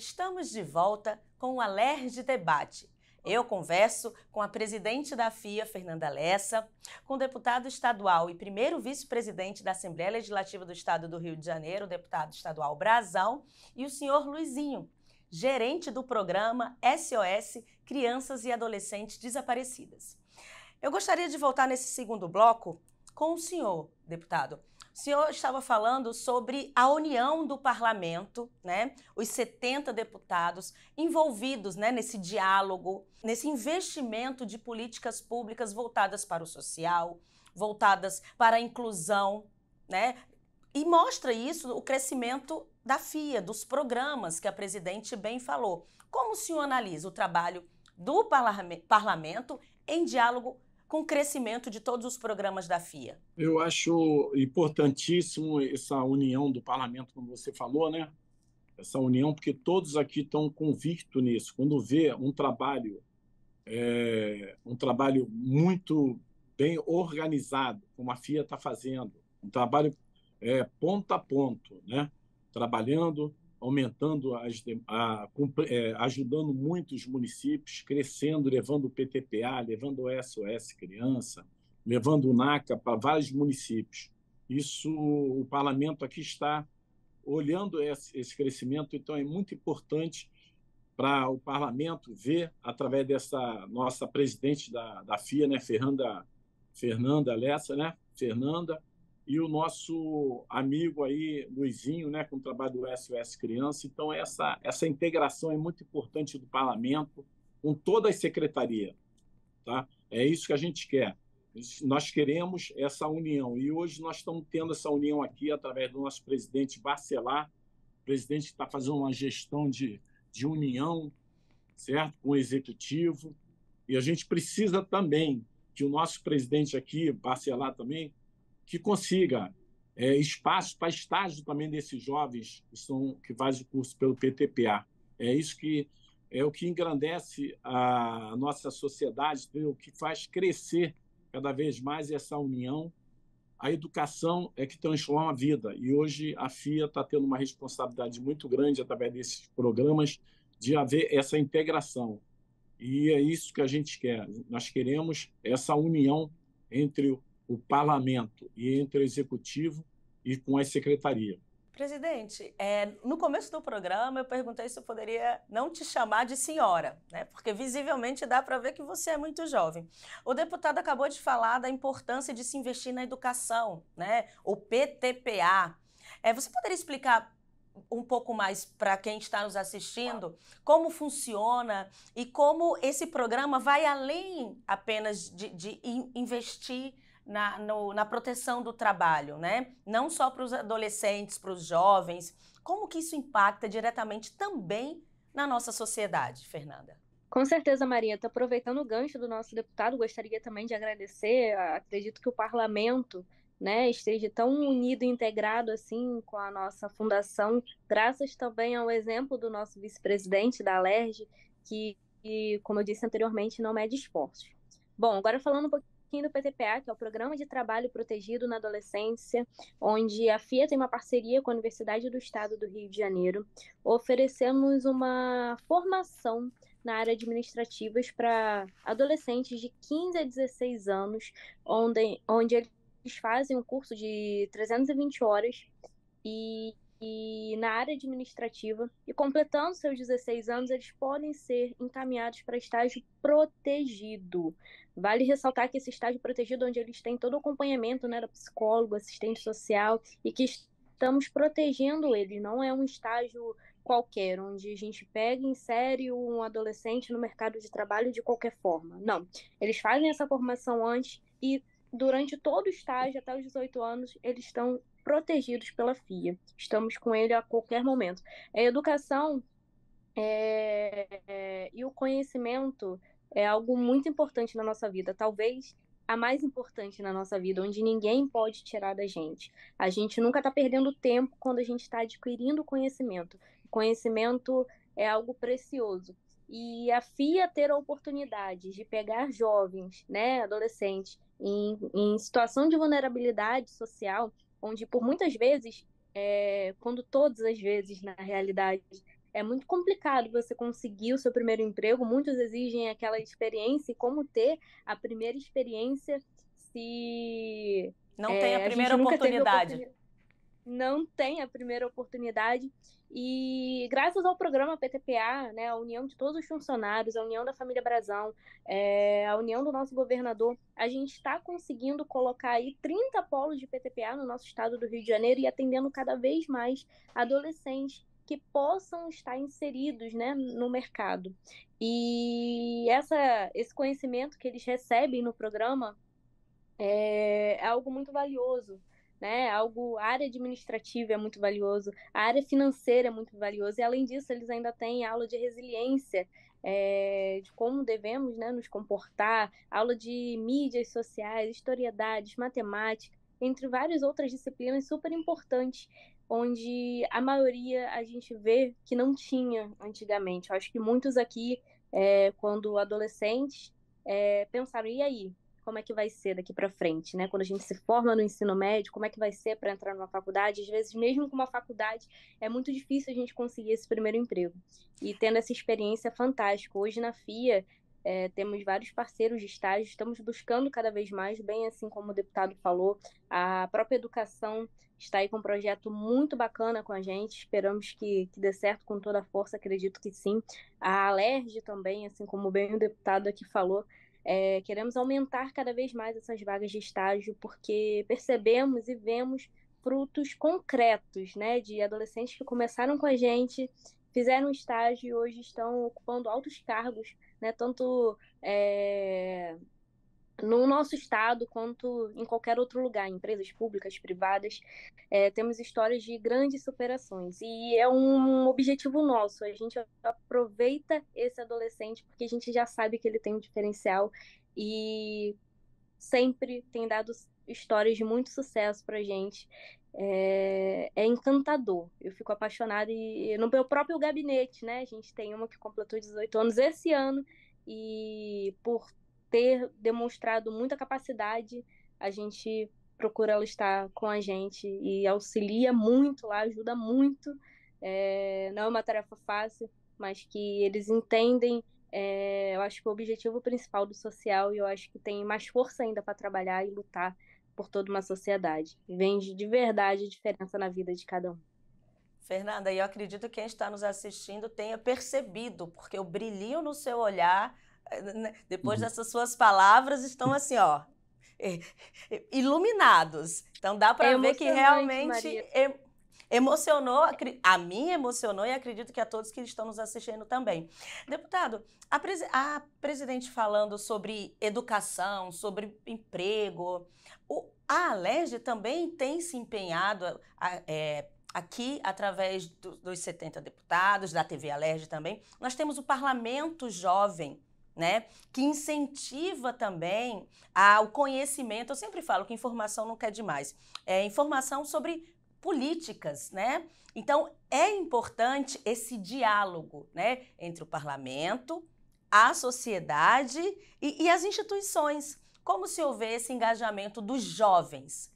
Estamos de volta com o Alerj Debate. Eu converso com a presidente da FIA, Fernanda Lessa, com o deputado estadual e primeiro vice-presidente da Assembleia Legislativa do Estado do Rio de Janeiro, o deputado estadual Brazão, e o senhor Luizinho, gerente do programa SOS Crianças e Adolescentes Desaparecidas. Eu gostaria de voltar nesse segundo bloco com o senhor, deputado, o senhor estava falando sobre a união do parlamento, né? Os 70 deputados envolvidos, né, nesse diálogo, nesse investimento de políticas públicas voltadas para o social, voltadas para a inclusão, né? E mostra isso o crescimento da FIA, dos programas que a presidente bem falou. Como o senhor analisa o trabalho do parlamento em diálogo com o crescimento de todos os programas da FIA? Eu acho importantíssimo essa união do parlamento, como você falou, né? Essa união, porque todos aqui estão convictos nisso. Quando vê um trabalho, é, um trabalho muito bem organizado, como a FIA está fazendo, um trabalho é, ponto a ponto, né? Trabalhando aumentando, as, a, é, ajudando muitos municípios, crescendo, levando o PTPA, levando o SOS Criança, levando o NACA para vários municípios. Isso, o parlamento aqui está olhando esse, esse crescimento, então é muito importante para o parlamento ver, através dessa nossa presidente da, da FIA, né, Fernanda, Fernanda Lessa, né, Fernanda, e o nosso amigo aí, Luizinho, né, com o trabalho do SOS Criança. Então, essa, essa integração é muito importante do parlamento com toda a secretaria. Tá? É isso que a gente quer. Nós queremos essa união. E hoje nós estamos tendo essa união aqui através do nosso presidente Barcelar, presidente que está fazendo uma gestão de, de união, certo? Com o executivo. E a gente precisa também que o nosso presidente aqui, Barcelar também, que consiga é, espaço para estágio também desses jovens que, são, que fazem curso pelo PTPA. É isso que é o que engrandece a nossa sociedade, o que faz crescer cada vez mais essa união. A educação é que transforma a vida e hoje a FIA está tendo uma responsabilidade muito grande através desses programas de haver essa integração. E é isso que a gente quer. Nós queremos essa união entre o parlamento e entre o executivo e com a secretaria. Presidente, é, no começo do programa eu perguntei se eu poderia não te chamar de senhora, né? porque visivelmente dá para ver que você é muito jovem. O deputado acabou de falar da importância de se investir na educação, né? o PTPA. É, você poderia explicar um pouco mais para quem está nos assistindo como funciona e como esse programa vai além apenas de, de investir na, no, na proteção do trabalho, né? Não só para os adolescentes, para os jovens. Como que isso impacta diretamente também na nossa sociedade, Fernanda? Com certeza, Maria. Estou Aproveitando o gancho do nosso deputado, gostaria também de agradecer. Ah, acredito que o parlamento né, esteja tão unido e integrado assim com a nossa fundação, graças também ao exemplo do nosso vice-presidente da Alerj, que, que, como eu disse anteriormente, não mede esforços. Bom, agora falando um pouquinho aqui no PTPA, que é o Programa de Trabalho Protegido na Adolescência, onde a FIA tem uma parceria com a Universidade do Estado do Rio de Janeiro, oferecemos uma formação na área administrativa para adolescentes de 15 a 16 anos, onde, onde eles fazem um curso de 320 horas e e na área administrativa, e completando seus 16 anos, eles podem ser encaminhados para estágio protegido. Vale ressaltar que esse estágio protegido, onde eles têm todo o acompanhamento né, psicólogo, assistente social, e que estamos protegendo eles, não é um estágio qualquer, onde a gente pega e insere um adolescente no mercado de trabalho de qualquer forma. Não. Eles fazem essa formação antes e durante todo o estágio, até os 18 anos, eles estão protegidos pela FIA. Estamos com ele a qualquer momento. A educação é, é, e o conhecimento é algo muito importante na nossa vida, talvez a mais importante na nossa vida, onde ninguém pode tirar da gente. A gente nunca está perdendo tempo quando a gente está adquirindo conhecimento. Conhecimento é algo precioso. E a FIA ter a oportunidade de pegar jovens, né, adolescentes, em, em situação de vulnerabilidade social, onde por muitas vezes, é, quando todas as vezes na realidade, é muito complicado você conseguir o seu primeiro emprego, muitos exigem aquela experiência e como ter a primeira experiência se. Não é, tem a primeira a oportunidade não tem a primeira oportunidade. E graças ao programa PTPA, né, a união de todos os funcionários, a união da família Brasão, é, a união do nosso governador, a gente está conseguindo colocar aí 30 polos de PTPA no nosso estado do Rio de Janeiro e atendendo cada vez mais adolescentes que possam estar inseridos né, no mercado. E essa, esse conhecimento que eles recebem no programa é, é algo muito valioso né? Algo, a área administrativa é muito valioso, a área financeira é muito valiosa, e além disso, eles ainda têm aula de resiliência, é, de como devemos né, nos comportar, aula de mídias sociais, historiedades, matemática, entre várias outras disciplinas super importantes, onde a maioria a gente vê que não tinha antigamente. Eu acho que muitos aqui, é, quando adolescentes, é, pensaram, e aí? como é que vai ser daqui para frente, né? Quando a gente se forma no ensino médio, como é que vai ser para entrar numa faculdade? Às vezes, mesmo com uma faculdade, é muito difícil a gente conseguir esse primeiro emprego. E tendo essa experiência fantástico. Hoje na FIA, é, temos vários parceiros de estágio, estamos buscando cada vez mais, bem assim como o deputado falou, a própria educação está aí com um projeto muito bacana com a gente, esperamos que, que dê certo com toda a força, acredito que sim. A Alerj também, assim como bem o deputado aqui falou, é, queremos aumentar cada vez mais essas vagas de estágio, porque percebemos e vemos frutos concretos, né, de adolescentes que começaram com a gente, fizeram estágio e hoje estão ocupando altos cargos, né, tanto é, no nosso estado, quanto em qualquer outro lugar, empresas públicas, privadas, é, temos histórias de grandes superações. E é um objetivo nosso. A gente aproveita esse adolescente porque a gente já sabe que ele tem um diferencial e sempre tem dado histórias de muito sucesso a gente. É, é encantador. Eu fico apaixonada. E no meu próprio gabinete, né? A gente tem uma que completou 18 anos esse ano. E por ter demonstrado muita capacidade, a gente procura ela estar com a gente e auxilia muito lá, ajuda muito. É, não é uma tarefa fácil, mas que eles entendem. É, eu acho que o objetivo principal do social e eu acho que tem mais força ainda para trabalhar e lutar por toda uma sociedade. Vende de verdade a diferença na vida de cada um. Fernanda, eu acredito que quem está nos assistindo tenha percebido, porque o brilhinho no seu olhar, né, depois uhum. dessas suas palavras, estão assim, ó, iluminados. Então dá para é ver que realmente emocionou, a mim emocionou e acredito que a todos que estão nos assistindo também. Deputado, a, presi a presidente falando sobre educação, sobre emprego, o, a Alerj também tem se empenhado a, é, aqui, através do, dos 70 deputados, da TV Alerj também, nós temos o Parlamento Jovem, né? Que incentiva também ao conhecimento. Eu sempre falo que informação não quer demais. É informação sobre políticas, né? Então é importante esse diálogo, né, entre o parlamento, a sociedade e, e as instituições. Como se houvesse engajamento dos jovens.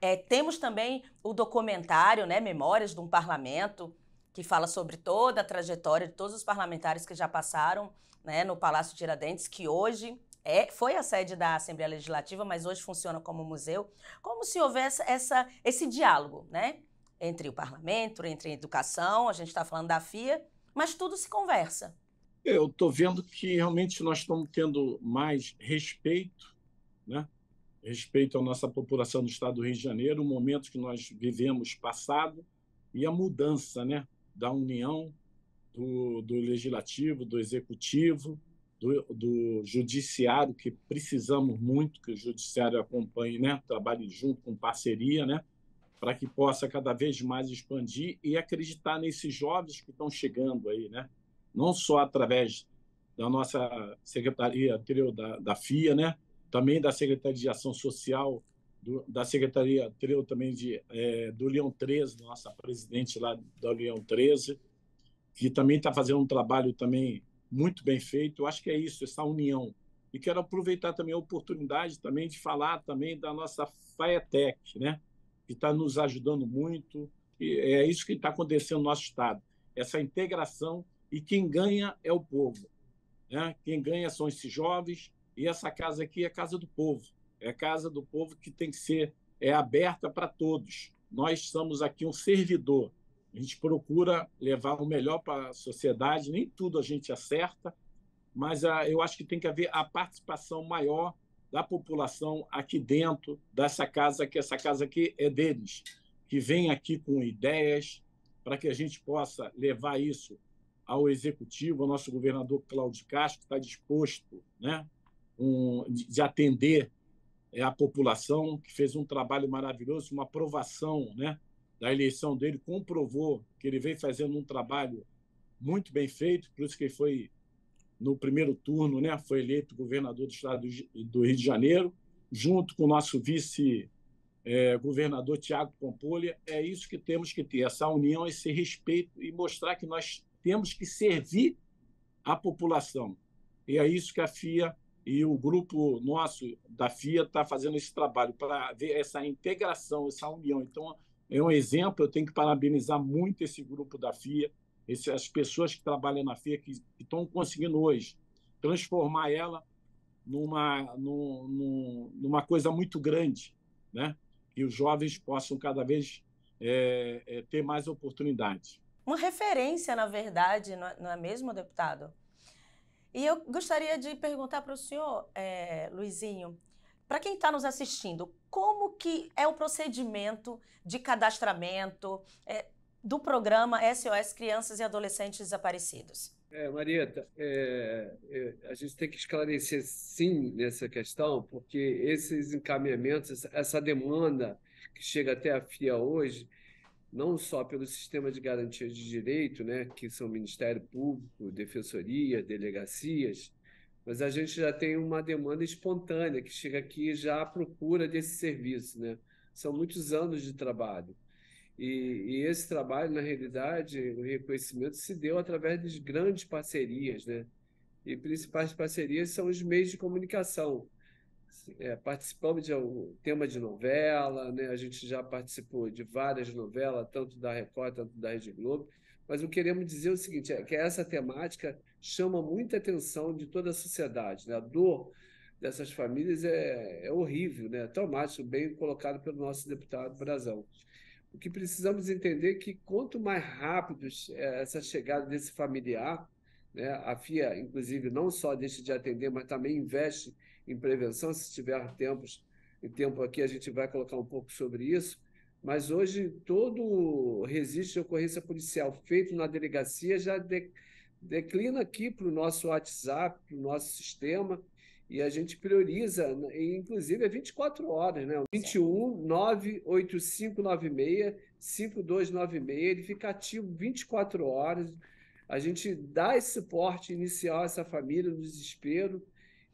É, temos também o documentário, né, Memórias de um Parlamento, que fala sobre toda a trajetória de todos os parlamentares que já passaram né, no Palácio Tiradentes, que hoje é, foi a sede da Assembleia Legislativa, mas hoje funciona como museu, como se houvesse essa, esse diálogo né, entre o parlamento, entre a educação, a gente está falando da FIA, mas tudo se conversa. Eu estou vendo que realmente nós estamos tendo mais respeito, né? respeito à nossa população do Estado do Rio de Janeiro, o momento que nós vivemos passado e a mudança, né? da união do, do legislativo, do executivo, do, do, judiciário, que precisamos muito que o judiciário acompanhe, né? trabalhe junto com parceria, né? para que possa cada vez mais expandir e acreditar nesses jovens que estão chegando aí, né? não só através da nossa secretaria anterior da, da FIA, né? também da Secretaria de Ação Social do, da Secretaria Treu também de, é, do Leão 13, nossa presidente lá do Leão 13, que também está fazendo um trabalho também muito bem feito. Eu acho que é isso, essa união. E quero aproveitar também a oportunidade também de falar também da nossa FAETEC, né? que está nos ajudando muito. E é isso que está acontecendo no nosso Estado, essa integração. E quem ganha é o povo. Né? Quem ganha são esses jovens. E essa casa aqui é a casa do povo é casa do povo que tem que ser é aberta para todos. Nós estamos aqui um servidor. A gente procura levar o melhor para a sociedade, nem tudo a gente acerta, mas a, ah, eu acho que tem que haver a participação maior da população aqui dentro dessa casa, que essa casa aqui é deles, que vem aqui com ideias para que a gente possa levar isso ao executivo, ao nosso governador Cláudio Castro, que está disposto né, um, de atender é a população, que fez um trabalho maravilhoso, uma aprovação né, da eleição dele, comprovou que ele vem fazendo um trabalho muito bem feito, por isso que ele foi, no primeiro turno, né, foi eleito governador do estado do Rio de Janeiro, junto com o nosso vice-governador é, Tiago Pampolha. É isso que temos que ter, essa união, esse respeito e mostrar que nós temos que servir a população. E é isso que a FIA e o grupo nosso da FIA está fazendo esse trabalho para ver essa integração, essa união. Então, é um exemplo, eu tenho que parabenizar muito esse grupo da FIA, essas as pessoas que trabalham na FIA, que estão conseguindo hoje transformar ela numa, numa coisa muito grande, né? que os jovens possam cada vez é, é, ter mais oportunidades. Uma referência, na verdade, não é, é mesmo, deputado? E eu gostaria de perguntar para o senhor, é, Luizinho, para quem está nos assistindo, como que é o procedimento de cadastramento é, do programa SOS Crianças e Adolescentes Desaparecidos? É, Marieta, é, é, a gente tem que esclarecer sim nessa questão, porque esses encaminhamentos, essa demanda que chega até a FIA hoje, não só pelo sistema de garantia de direito, né, que são Ministério Público, defensoria, delegacias, mas a gente já tem uma demanda espontânea que chega aqui já à procura desse serviço, né? São muitos anos de trabalho. E, e, esse trabalho, na realidade, o reconhecimento se deu através de grandes parcerias, né? E principais parcerias são os meios de comunicação é, participamos de um tema de novela, né? a gente já participou de várias novelas, tanto da Record, quanto da Rede Globo, mas que queremos dizer é o seguinte, é que essa temática chama muita atenção de toda a sociedade, né? a dor dessas famílias é, é horrível, né? É traumático, bem colocado pelo nosso deputado Brazão. O que precisamos entender é que quanto mais rápido é, essa chegada desse familiar, né? A FIA, inclusive, não só deixa de atender, mas também investe em prevenção. Se tiver tempos, tempo aqui, a gente vai colocar um pouco sobre isso. Mas hoje, todo registro de ocorrência policial feito na delegacia já de, declina aqui para o nosso WhatsApp, para o nosso sistema, e a gente prioriza, né? inclusive é 24 horas, né? 21 98596 5296, ele fica ativo 24 horas a gente dá esse suporte inicial a essa família no desespero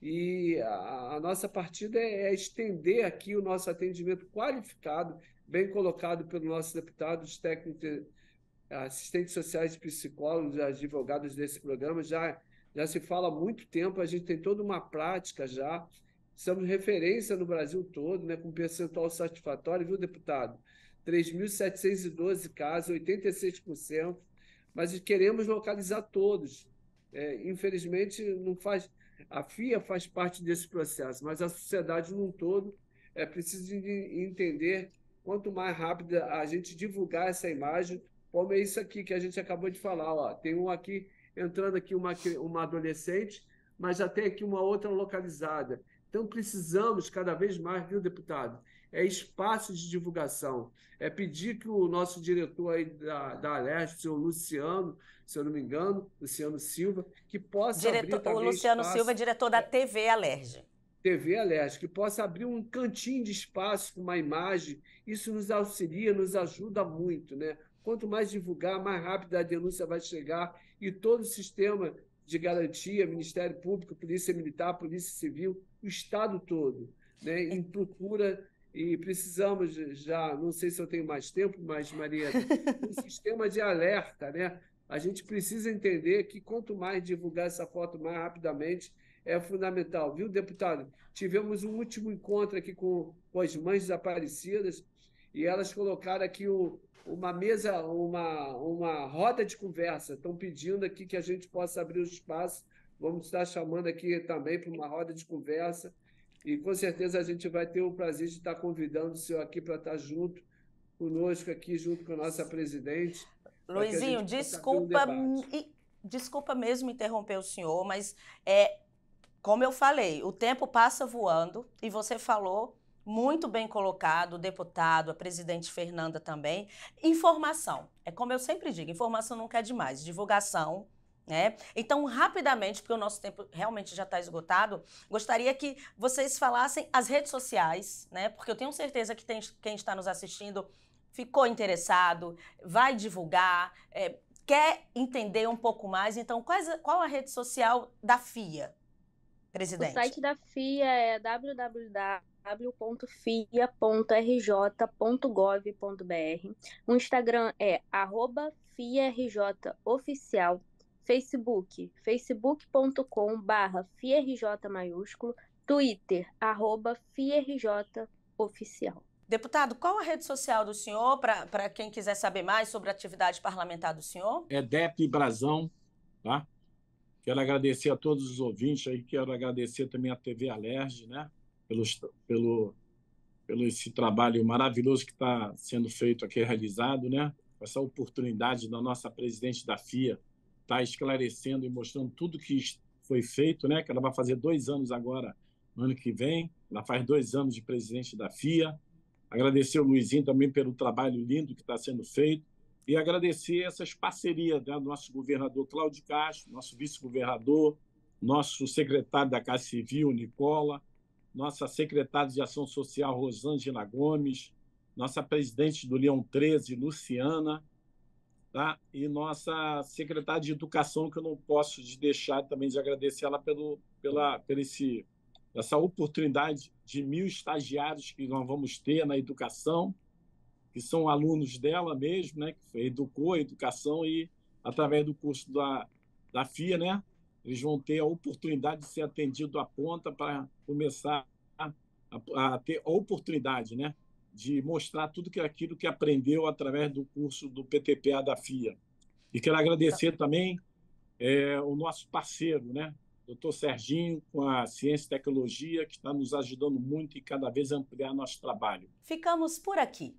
e a, a nossa partida é, é, estender aqui o nosso atendimento qualificado, bem colocado pelo nosso deputado, os técnicos, eh, assistentes sociais, psicólogos, advogados desse programa, já, já se fala há muito tempo, a gente tem toda uma prática já, somos referência no Brasil todo, né, com um percentual satisfatório, viu, deputado? 3.712 casos, 86%, mas queremos localizar todos. É, infelizmente, não faz. A FIA faz parte desse processo, mas a sociedade num todo é precisa entender quanto mais rápida a gente divulgar essa imagem, como é isso aqui que a gente acabou de falar, ó, tem um aqui entrando aqui uma uma adolescente, mas já tem aqui uma outra localizada. Então precisamos cada vez mais, viu, deputado, é espaço de divulgação. É pedir que o nosso diretor aí da, da o senhor Luciano, se eu não me engano, Luciano Silva, que possa diretor, abrir também O Luciano espaço, Silva, diretor da TV Alerj. TV Alerj, que possa abrir um cantinho de espaço com uma imagem. Isso nos auxilia, nos ajuda muito, né? Quanto mais divulgar, mais rápido a denúncia vai chegar e todo o sistema de garantia, Ministério Público, Polícia Militar, Polícia Civil, o Estado todo, né, em procura e precisamos já, não sei se eu tenho mais tempo, mas, Maria, um sistema de alerta, né? A gente precisa entender que quanto mais divulgar essa foto mais rapidamente, é fundamental, viu, deputado? Tivemos um último encontro aqui com, com as mães desaparecidas e elas colocaram aqui o, uma mesa, uma, uma roda de conversa. Estão pedindo aqui que a gente possa abrir o espaço. Vamos estar chamando aqui também para uma roda de conversa e com certeza a gente vai ter o prazer de estar convidando o senhor aqui para estar junto conosco, aqui junto com a nossa presidente. Luizinho, desculpa, um desculpa mesmo interromper o senhor, mas é, como eu falei, o tempo passa voando e você falou muito bem colocado, o deputado, a presidente Fernanda também. Informação. É como eu sempre digo, informação nunca é demais. Divulgação né? Então, rapidamente, porque o nosso tempo realmente já está esgotado, gostaria que vocês falassem as redes sociais, né? Porque eu tenho certeza que tem, quem está nos assistindo ficou interessado, vai divulgar, é, quer entender um pouco mais. Então, quais, qual a rede social da FIA, presidente? O site da FIA é www.fia.rj.gov.br. O Instagram é FiaRJOficial Facebook, facebook.com barra FIRJ maiúsculo, Twitter, arroba FIRJ oficial. Deputado, qual a rede social do senhor, para quem quiser saber mais sobre a atividade parlamentar do senhor? É DEP Brasão, tá? Quero agradecer a todos os ouvintes aí, quero agradecer também à TV Alerj, né? Pelo, pelo, pelo esse trabalho maravilhoso que está sendo feito aqui, realizado, né? Essa oportunidade da nossa presidente da FIA, está esclarecendo e mostrando tudo que foi feito, né? Que ela vai fazer dois anos agora, no ano que vem. Ela faz dois anos de presidente da FIA. Agradecer o Luizinho também pelo trabalho lindo que está sendo feito e agradecer essas parcerias né? do nosso governador Cláudio Castro, nosso vice-governador, nosso secretário da Casa Civil, Nicola, nossa secretária de Ação Social, Rosângela Gomes, nossa presidente do Leão 13, Luciana, Tá? E nossa secretária de Educação, que eu não posso deixar também de agradecer ela pelo, pela, pelo esse, essa oportunidade de mil estagiários que nós vamos ter na educação, que são alunos dela mesmo, né? Que educou a educação e através do curso da, da FIA, né? Eles vão ter a oportunidade de ser atendido à ponta para começar a, a ter a oportunidade, né? de mostrar tudo que é aquilo que aprendeu através do curso do PTPA da FIA. E quero agradecer também é, o nosso parceiro, né? Doutor Serginho, com a Ciência e Tecnologia, que está nos ajudando muito e cada vez ampliar nosso trabalho. Ficamos por aqui.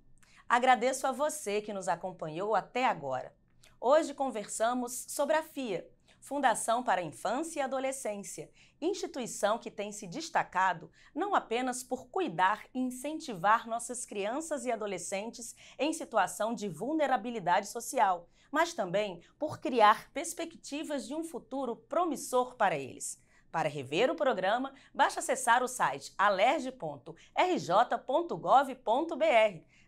Agradeço a você que nos acompanhou até agora. Hoje conversamos sobre a FIA, Fundação para a Infância e Adolescência, instituição que tem se destacado não apenas por cuidar e incentivar nossas crianças e adolescentes em situação de vulnerabilidade social, mas também por criar perspectivas de um futuro promissor para eles. Para rever o programa, basta acessar o site alerj.rj.gov.br.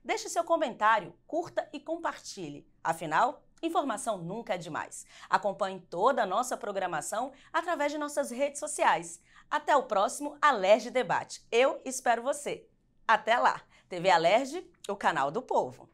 Deixe seu comentário, curta e compartilhe. Afinal, Informação nunca é demais. Acompanhe toda a nossa programação através de nossas redes sociais. Até o próximo Alerj Debate. Eu espero você. Até lá. TV Alerj, o canal do povo.